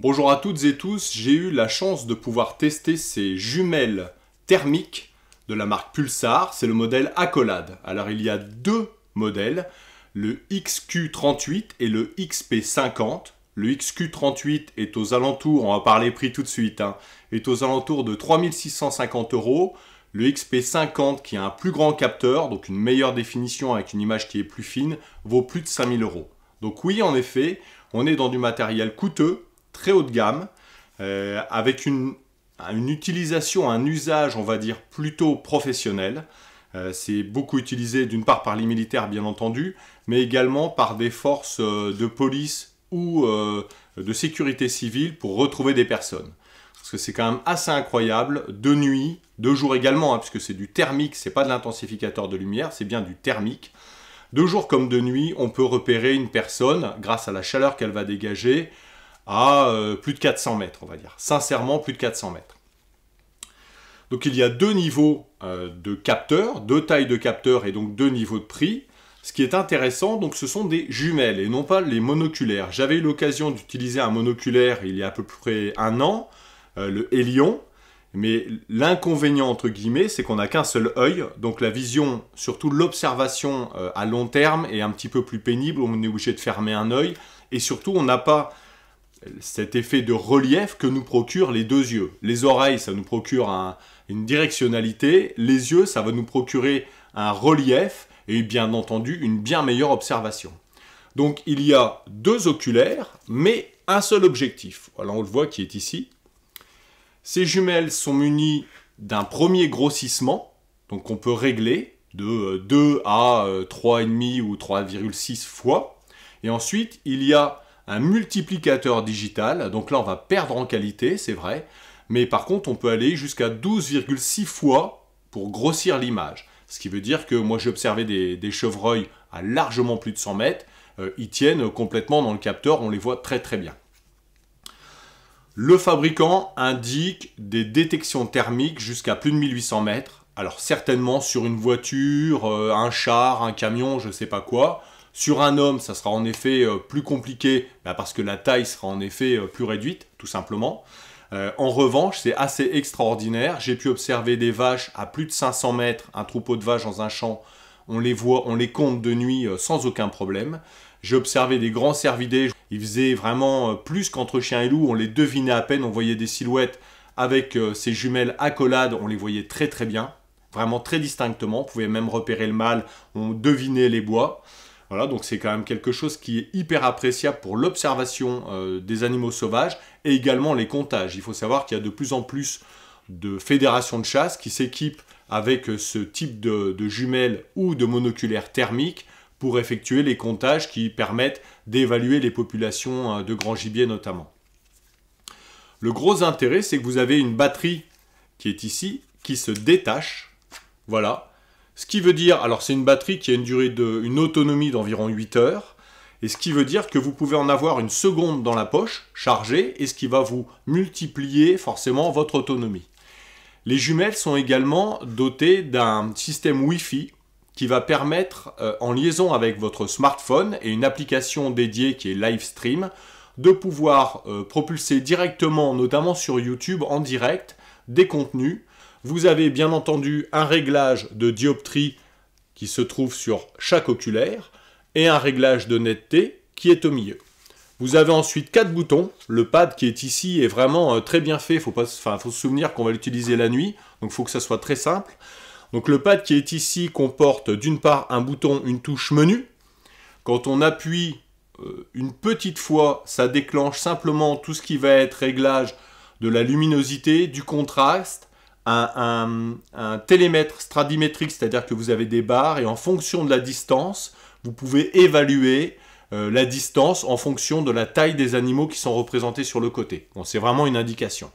Bonjour à toutes et tous, j'ai eu la chance de pouvoir tester ces jumelles thermiques de la marque Pulsar, c'est le modèle Accolade. Alors il y a deux modèles, le XQ38 et le XP50. Le XQ38 est aux alentours, on va parler prix tout de suite, hein, est aux alentours de 3650 euros. Le XP50 qui a un plus grand capteur, donc une meilleure définition avec une image qui est plus fine, vaut plus de 5000 euros. Donc oui, en effet, on est dans du matériel coûteux, très haut de gamme, euh, avec une, utilisation, un usage, on va dire, plutôt professionnel. Euh, c'est beaucoup utilisé d'une part par les militaires, bien entendu, mais également par des forces euh, de police ou de sécurité civile pour retrouver des personnes. Parce que c'est quand même assez incroyable, de nuit, de jour également, hein, puisque c'est du thermique, c'est pas de l'intensificateur de lumière, c'est bien du thermique. De jour comme de nuit, on peut repérer une personne grâce à la chaleur qu'elle va dégager, à euh, plus de 400 mètres, on va dire. Sincèrement, plus de 400 mètres. Donc il y a deux niveaux euh, de capteurs, deux tailles de capteurs et donc deux niveaux de prix. Ce qui est intéressant, donc ce sont des jumelles et non pas les monoculaires. J'avais eu l'occasion d'utiliser un monoculaire il y a à peu près un an, euh, le Helion, mais l'inconvénient entre guillemets, c'est qu'on n'a qu'un seul œil, donc la vision, surtout l'observation à long terme est un petit peu plus pénible, on est obligé de fermer un œil, et surtout on n'a pas cet effet de relief que nous procurent les deux yeux. Les oreilles, ça nous procure une directionnalité, les yeux, ça va nous procurer un relief et bien entendu une bien meilleure observation. Donc il y a deux oculaires, mais un seul objectif. Voilà, on le voit qui est ici. Ces jumelles sont munies d'un premier grossissement, donc on peut régler de 2 euh, à 3,5 euh, ou 3,6 fois. Et ensuite, il y a un multiplicateur digital, donc là on va perdre en qualité, c'est vrai, mais par contre on peut aller jusqu'à 12,6 fois pour grossir l'image. Ce qui veut dire que moi j'ai observé des, chevreuils à largement plus de 100 mètres, euh, ils tiennent complètement dans le capteur, on les voit très très bien. Le fabricant indique des détections thermiques jusqu'à plus de 1800 mètres, alors certainement sur une voiture, euh, un char, un camion, je ne sais pas quoi, sur un homme, ça sera en effet euh, plus compliqué bah, parce que la taille sera en effet euh, plus réduite, tout simplement. Euh, en revanche, c'est assez extraordinaire. J'ai pu observer des vaches à plus de 500 mètres, un troupeau de vaches dans un champ. On les voit, on les compte de nuit sans aucun problème. J'ai observé des grands cervidés. Ils faisaient vraiment plus qu'entre chien et loup. On les devinait à peine. On voyait des silhouettes avec ces jumelles accolades. On les voyait très très bien, vraiment très distinctement. On pouvait même repérer le mâle. On devinait les bois. Voilà, donc c'est quand même quelque chose qui est hyper appréciable pour l'observation euh, des animaux sauvages et également les comptages. Il faut savoir qu'il y a de plus en plus de fédérations de chasse qui s'équipent avec euh, ce type de, de jumelles ou de monoculaires thermiques pour effectuer les comptages qui permettent d'évaluer les populations euh, de grands gibiers notamment. Le gros intérêt, c'est que vous avez une batterie qui est ici, qui se détache. Voilà, ce qui veut dire, alors c'est une batterie qui a une durée d'une autonomie d'environ 8 heures, et ce qui veut dire que vous pouvez en avoir une seconde dans la poche, chargée, et ce qui va vous multiplier forcément votre autonomie. Les jumelles sont également dotées d'un système Wi-Fi qui va permettre, euh, en liaison avec votre smartphone et une application dédiée qui est Livestream, de pouvoir euh, propulser directement, notamment sur YouTube, en direct, des contenus vous avez bien entendu un réglage de dioptrie qui se trouve sur chaque oculaire et un réglage de netteté qui est au milieu. Vous avez ensuite quatre boutons. Le pad qui est ici est vraiment euh, très bien fait. Il faut se souvenir qu'on va l'utiliser la nuit, donc il faut que ça soit très simple. Donc le pad qui est ici comporte d'une part un bouton, une touche menu. Quand on appuie euh, une petite fois, ça déclenche simplement tout ce qui va être réglage de la luminosité, du contraste, un, télémètre stradimétrique, c'est-à-dire que vous avez des barres et en fonction de la distance, vous pouvez évaluer euh, la distance en fonction de la taille des animaux qui sont représentés sur le côté. c'est vraiment une indication.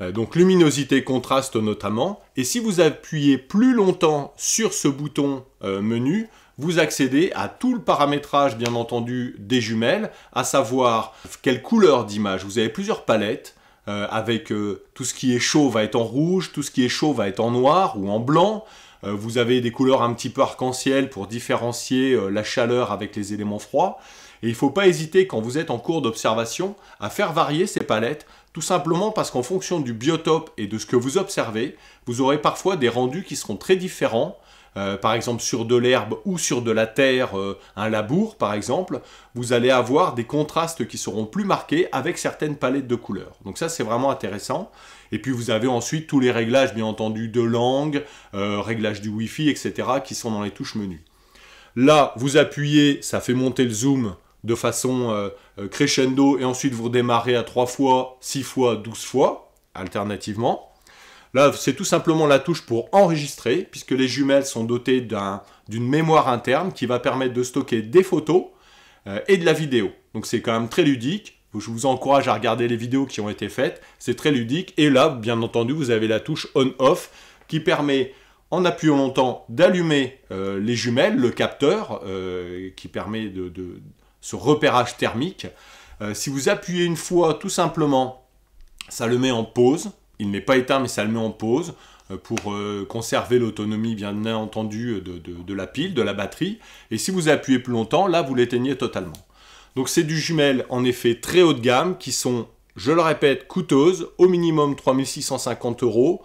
Euh, donc luminosité, contraste notamment. Et si vous appuyez plus longtemps sur ce bouton euh, menu, vous accédez à tout le paramétrage, bien entendu, des jumelles, à savoir quelle couleur d'image. Vous avez plusieurs palettes. Euh, avec euh, tout ce qui est chaud va être en rouge, tout ce qui est chaud va être en noir ou en blanc. Euh, vous avez des couleurs un petit peu arc-en-ciel pour différencier la chaleur avec les éléments froids. Et il ne faut pas hésiter quand vous êtes en cours d'observation à faire varier ces palettes, tout simplement parce qu'en fonction du biotope et de ce que vous observez, vous aurez parfois des rendus qui seront très différents. Euh, par exemple sur de l'herbe ou sur de la terre, euh, un labour par exemple, vous allez avoir des contrastes qui seront plus marqués avec certaines palettes de couleurs. Donc ça c'est vraiment intéressant. Et puis vous avez ensuite tous les réglages bien entendu de langue, euh, réglages du Wi-Fi, etc. qui sont dans les touches menu. Là, vous appuyez, ça fait monter le zoom de façon crescendo et ensuite vous redémarrez à 3 fois, 6 fois, 12 fois, alternativement. Là, c'est tout simplement la touche pour enregistrer, puisque les jumelles sont dotées d'une mémoire interne qui va permettre de stocker des photos euh, et de la vidéo. Donc c'est quand même très ludique. Je vous encourage à regarder les vidéos qui ont été faites. C'est très ludique. Et là, bien entendu, vous avez la touche on-off qui permet en appuyant longtemps d'allumer euh, les jumelles, le capteur euh, qui permet de, ce repérage thermique. si vous appuyez une fois tout simplement, ça le met en pause il n'est pas éteint, mais ça le met en pause euh, pour euh, conserver l'autonomie, bien entendu, euh, de, la pile, de la batterie. Et si vous appuyez plus longtemps, là, vous l'éteignez totalement. Donc c'est du jumel, en effet, très haut de gamme, qui sont, je le répète, coûteuses, au minimum 3650 euros.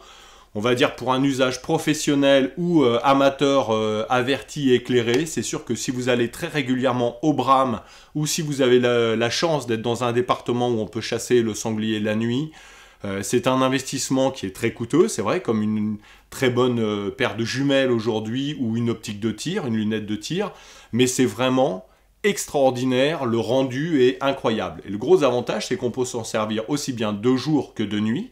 On va dire pour un usage professionnel ou amateur averti et éclairé, c'est sûr que si vous allez très régulièrement au brame ou si vous avez la, la chance d'être dans un département où on peut chasser le sanglier la nuit, euh, c'est un investissement qui est très coûteux, c'est vrai, comme une, très bonne euh, paire de jumelles aujourd'hui ou une optique de tir, une lunette de tir, mais c'est vraiment extraordinaire, le rendu est incroyable. Et le gros avantage, c'est qu'on peut s'en servir aussi bien de jour que de nuit,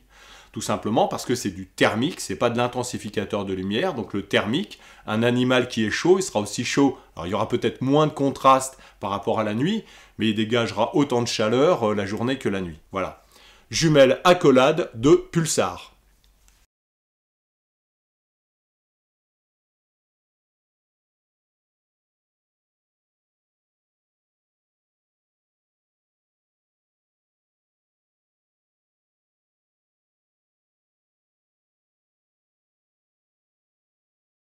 tout simplement parce que c'est du thermique, c'est pas de l'intensificateur de lumière, donc le thermique, un animal qui est chaud, il sera aussi chaud, alors il y aura peut-être moins de contraste par rapport à la nuit, mais il dégagera autant de chaleur euh, la journée que la nuit. Voilà, jumelles accolade de Pulsar.